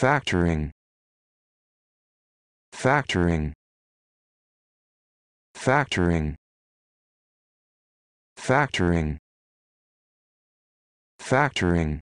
factoring factoring factoring factoring factoring